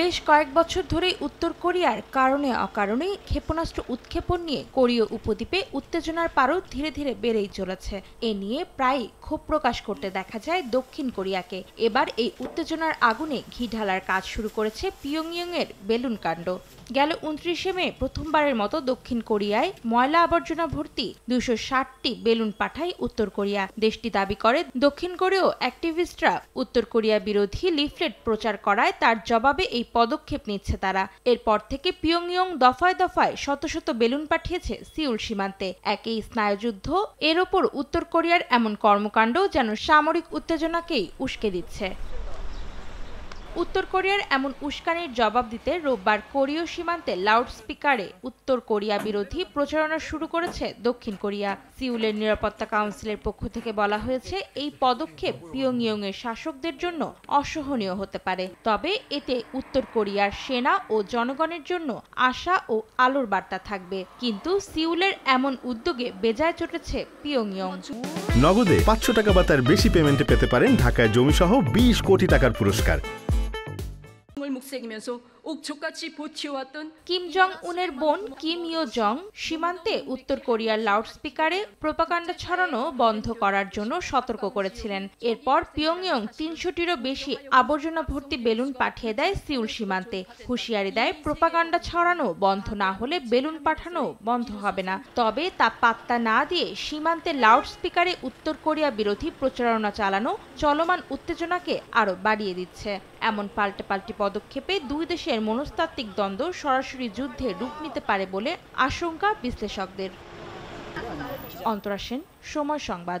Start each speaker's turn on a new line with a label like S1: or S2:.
S1: বেশ কয়েক বছর ধরেই উত্তর কোরিয়ার কারণে অকারণে ক্ষেপণাস্ত্র উৎক্ষেপণ নিয়ে কোরীয় উপদ্বীপে উত্তেজনার পারও ধীরে ধীরে বেড়েই চলেছে এ নিয়ে প্রায় ক্ষোভ প্রকাশ করতে দেখা যায় দক্ষিণ কোরিয়াকে এবার এই উত্তেজনার আগুনে ঘি ঢালার কাজ শুরু করেছে এর বেলুন কাণ্ড গেল উনত্রিশে মে প্রথমবারের মতো দক্ষিণ কোরিয়ায় ময়লা আবর্জনা ভর্তি দুশো ষাটটি বেলুন পাঠায় উত্তর কোরিয়া দেশটি দাবি করে দক্ষিণ কোরীয় অ্যাক্টিভিস্টরা উত্তর কোরিয়া বিরোধী লিফলেট প্রচার করায় তার জবাবে এই পদক্ষেপ নিচ্ছে তারা এরপর থেকে পিয়ংইয়ং দফায় দফায় শত শত বেলুন পাঠিয়েছে সিউল সীমান্তে একই স্নায়ুযুদ্ধ এর ওপর উত্তর কোরিয়ার এমন কর্মকাণ্ড যেন সামরিক উত্তেজনাকেই উস্কে দিচ্ছে উত্তর কোরিয়ার এমন উস্কানির জবাব দিতে রোববার কোরীয় সীমান্তে লাউডস্পিকারে উত্তর কোরিয়া বিরোধী প্রচারণা শুরু করেছে দক্ষিণ কোরিয়া সিউলের নিরাপত্তা কাউন্সিলের পক্ষ থেকে বলা হয়েছে এই পদক্ষেপ পিয়ংইয়ং এর শাসকদের জন্য অসহনীয় হতে পারে তবে এতে উত্তর কোরিয়ার সেনা ও জনগণের জন্য আশা ও আলোর বার্তা থাকবে কিন্তু সিউলের এমন উদ্যোগে বেজায় চটেছে পিয়ংইয়ং নগদে পাঁচশো টাকা বা তার বেশি পেমেন্টে পেতে পারেন ঢাকায় সহ বিশ কোটি টাকার পুরস্কার segmentos. Eu 옥조같이 보티어왔던 কিম জং উনের বোন কিম ইয়ো জং সীমান্তে উত্তর কোরিয়ার লাউডস্পিকারে প্রোপাকাণ্ডা ছড়ানো বন্ধ করার জন্য সতর্ক করেছিলেন এরপর পিয়ংইয়ং তিনশোটিরও বেশি আবর্জনা ভর্তি বেলুন পাঠিয়ে দেয় সিউল সীমান্তে হুঁশিয়ারি দেয় প্রোপাকাণ্ডা ছড়ানো বন্ধ না হলে বেলুন পাঠানো বন্ধ হবে না তবে তা পাত্তা না দিয়ে সীমান্তে লাউডস্পিকারে উত্তর কোরিয়া বিরোধী প্রচারণা চালানো চলমান উত্তেজনাকে আরো বাড়িয়ে দিচ্ছে এমন পাল্টি পদক্ষেপে দুই দেশে এর মনস্তাত্ত্বিক দ্বন্দ্ব সরাসরি যুদ্ধে রূপ নিতে পারে বলে আশঙ্কা বিশ্লেষকদের অন্তরা সেন সময় সংবাদ